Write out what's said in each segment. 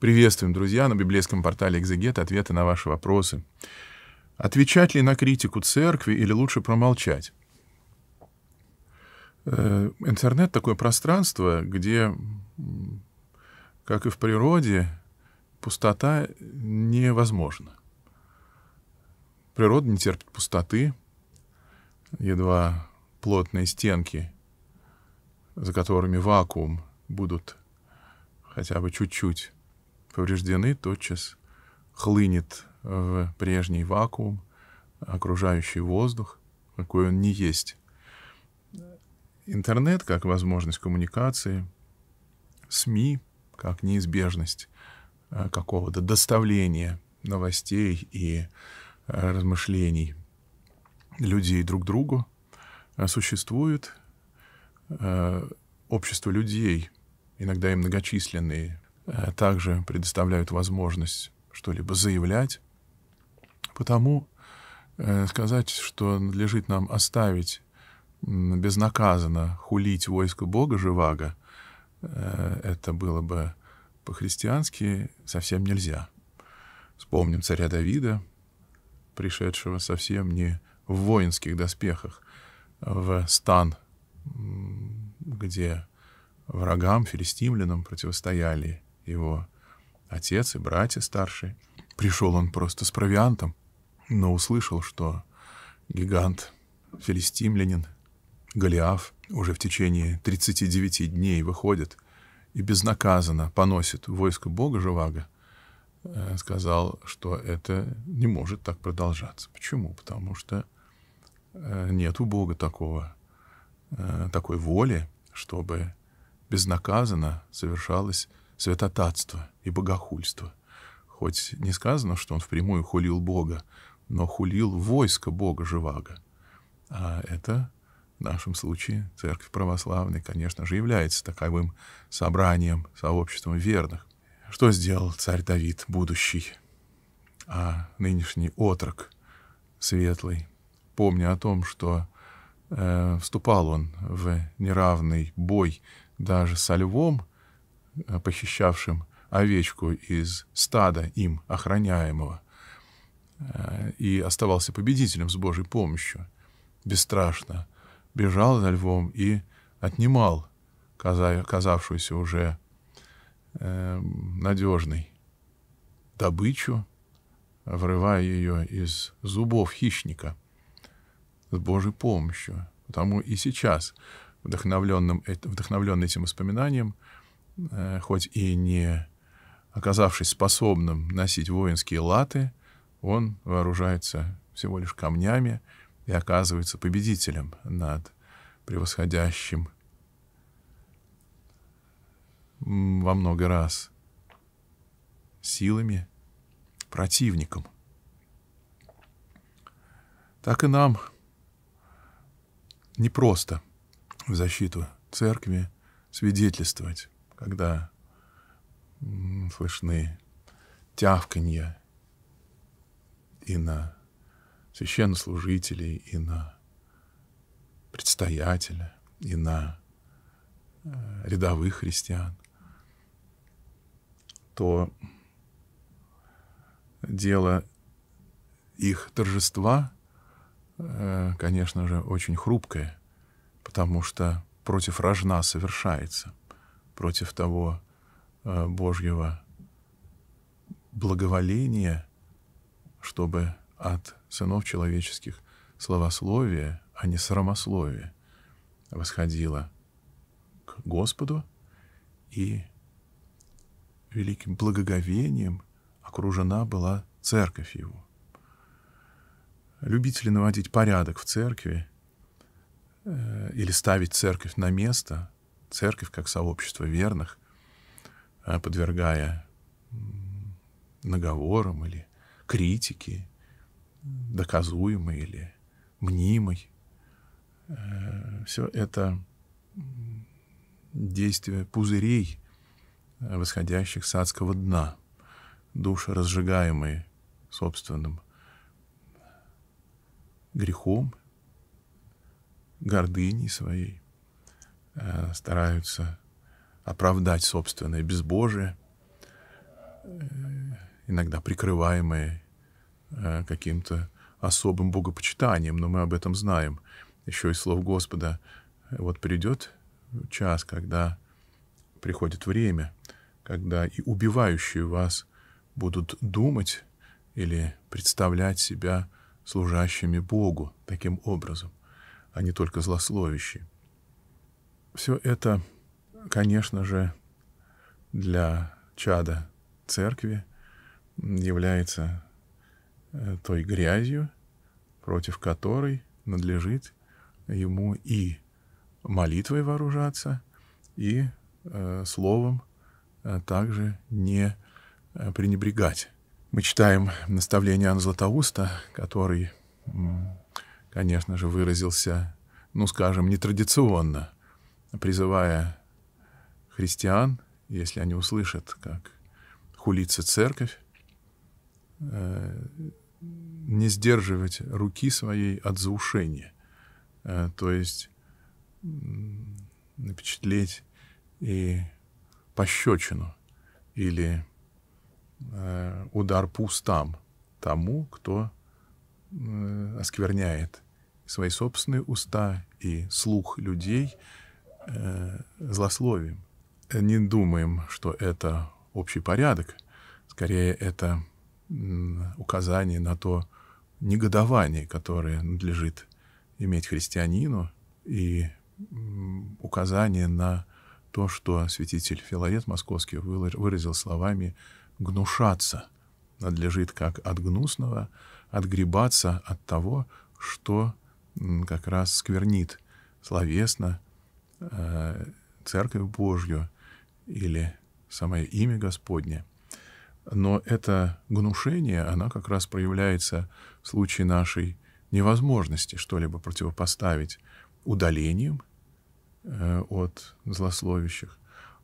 Приветствуем, друзья, на библейском портале «Экзегет» ответы на ваши вопросы. Отвечать ли на критику церкви или лучше промолчать? Э, интернет — такое пространство, где, как и в природе, пустота невозможна. Природа не терпит пустоты, едва плотные стенки, за которыми вакуум, будут хотя бы чуть-чуть повреждены, тотчас хлынет в прежний вакуум, окружающий воздух, какой он не есть. Интернет как возможность коммуникации, СМИ как неизбежность э, какого-то доставления новостей и э, размышлений людей друг другу э, существует общество людей, иногда и многочисленные, Э, также предоставляют возможность что-либо заявлять. Потому э, сказать, что надлежит нам оставить безнаказанно хулить войско Бога Живаго, э, это было бы по-христиански совсем нельзя. Вспомним царя Давида, пришедшего совсем не в воинских доспехах, в стан, где врагам, филистимлянам противостояли его отец и братья старшие. Пришел он просто с провиантом, но услышал, что гигант филистимлянин Голиаф уже в течение 39 дней выходит и безнаказанно поносит войско бога Живаго, э, сказал, что это не может так продолжаться. Почему? Потому что э, нет у Бога такого, э, такой воли, чтобы безнаказанно совершалось святотатство и богохульство. Хоть не сказано, что он впрямую хулил Бога, но хулил войско Бога Живаго. А это в нашем случае церковь православная, конечно же, является таковым собранием, сообществом верных. Что сделал царь Давид, будущий, а нынешний отрок, светлый, помня о том, что э, вступал он в неравный бой даже со львом, Э, похищавшим овечку из стада им охраняемого э, и оставался победителем с Божьей помощью. Бесстрашно бежал за львом и отнимал казавшуюся уже эм, надежной добычу, врывая ее из зубов хищника с Божьей помощью. Потому и сейчас, вдохновленным, вдохновленный этим воспоминанием, Э, хоть и не оказавшись способным носить воинские латы, он вооружается всего лишь камнями и оказывается победителем над превосходящим во много раз силами противником. Так и нам непросто в защиту церкви свидетельствовать когда слышны тявканья и на священнослужителей, и на предстоятеля, и на э, рядовых христиан, то дело их торжества, э, конечно же, очень хрупкое, потому что против рожна совершается – против того э, Божьего благоволения, чтобы от сынов человеческих словословие, а не срамословие, восходило к Господу и великим благоговением окружена была церковь его. Любители наводить порядок в церкви э, или ставить церковь на место церковь как сообщество верных, э, подвергая наговорам или критике, доказуемой или мнимой, э, все это действие пузырей, э, восходящих с адского дна, души, разжигаемые собственным грехом, гордыней своей, Э, стараются оправдать собственное безбожие, э, иногда прикрываемые э, каким-то особым богопочитанием, но мы об этом знаем еще из слов Господа. Вот придет час, когда приходит время, когда и убивающие вас будут думать или представлять себя служащими Богу таким образом, а не только злословящие все это, конечно же, для чада церкви является э, той грязью, против которой надлежит ему и молитвой вооружаться, и э, словом э, также не э, пренебрегать. Мы читаем наставление Анна Златоуста, который, конечно же, выразился, ну, скажем, нетрадиционно – призывая христиан, если они услышат, как хулится церковь, э, не сдерживать руки своей от заушения, э, то есть напечатлеть и пощечину или э, удар пустам тому, кто оскверняет свои собственные уста и слух людей, Э, злословием. Не думаем, что это общий порядок, скорее это указание на то негодование, которое надлежит иметь христианину, и указание на то, что святитель Филарет Московский выразил словами «гнушаться» надлежит как от гнусного, отгребаться от того, что как раз сквернит словесно Э, Церковь Божью или самое имя Господне. Но это гнушение, она как раз проявляется в случае нашей невозможности что-либо противопоставить удалением э, от злословящих,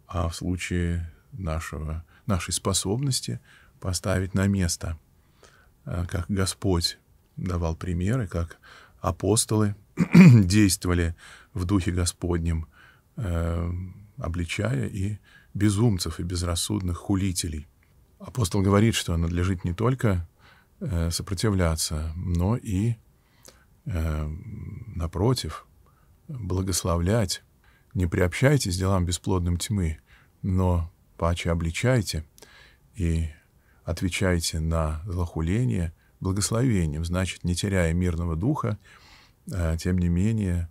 а в случае нашего, нашей способности поставить на место, э, как Господь давал примеры, как апостолы действовали в Духе Господнем, э, обличая и безумцев, и безрассудных хулителей. Апостол говорит, что надлежит не только э, сопротивляться, но и, э, напротив, благословлять. Не приобщайтесь делам бесплодным тьмы, но паче обличайте и отвечайте на злохуление благословением, значит, не теряя мирного духа, а, тем не менее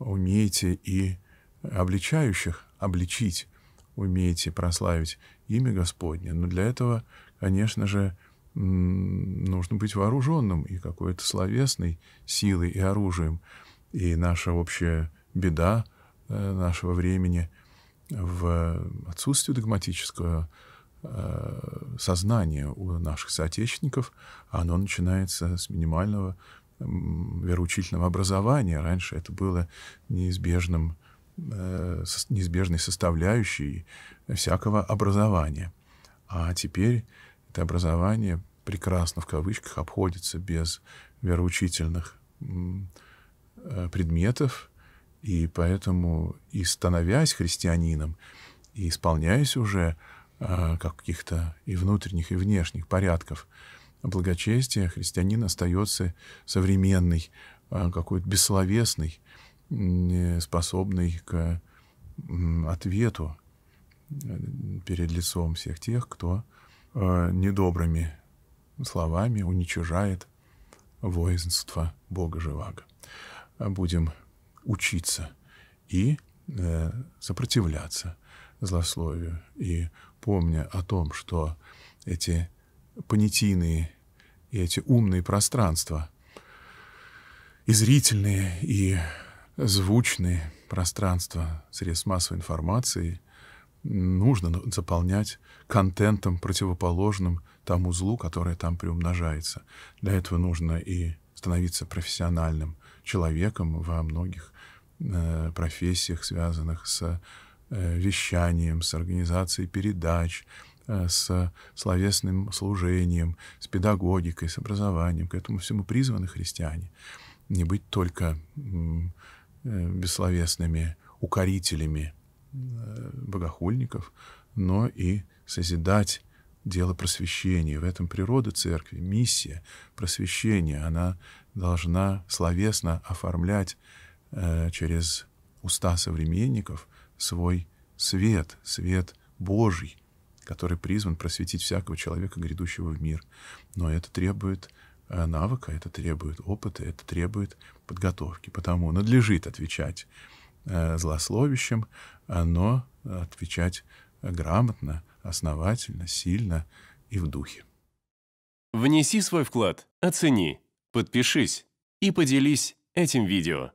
умеете и обличающих обличить, умеете прославить имя Господне. Но для этого, конечно же, нужно быть вооруженным и какой-то словесной силой и оружием. И наша общая беда э, нашего времени в отсутствии догматического э, сознания у наших соотечественников, оно начинается с минимального вероучительного образования. Раньше это было неизбежным, э, неизбежной составляющей всякого образования. А теперь это образование прекрасно в кавычках обходится без вероучительных э, предметов, и поэтому и становясь христианином, и исполняясь уже э, каких-то и внутренних, и внешних порядков, благочестия христианин остается современный, а, какой-то бессловесный, способный к ответу э, перед лицом всех тех, кто э, недобрыми словами уничижает воинство Бога Живаго. А будем учиться и э, сопротивляться злословию. И помня о том, что эти понятийные и эти умные пространства, и зрительные, и звучные пространства средств массовой информации нужно заполнять контентом, противоположным тому злу, которое там приумножается. Для этого нужно и становиться профессиональным человеком во многих э, профессиях, связанных с э, вещанием, с организацией передач, Э, с словесным служением, с педагогикой, с образованием. К этому всему призваны христиане. Не быть только э, бессловесными укорителями э, богохульников, но и созидать дело просвещения. В этом природа церкви, миссия просвещения. Она должна словесно оформлять через уста современников свой свет, свет Божий, который призван просветить всякого человека, грядущего в мир. Но это требует э, навыка, это требует опыта, это требует подготовки. Потому надлежит отвечать э, злословищем, а, но отвечать э, грамотно, основательно, сильно и в духе. Внеси свой вклад, оцени, подпишись и поделись этим видео.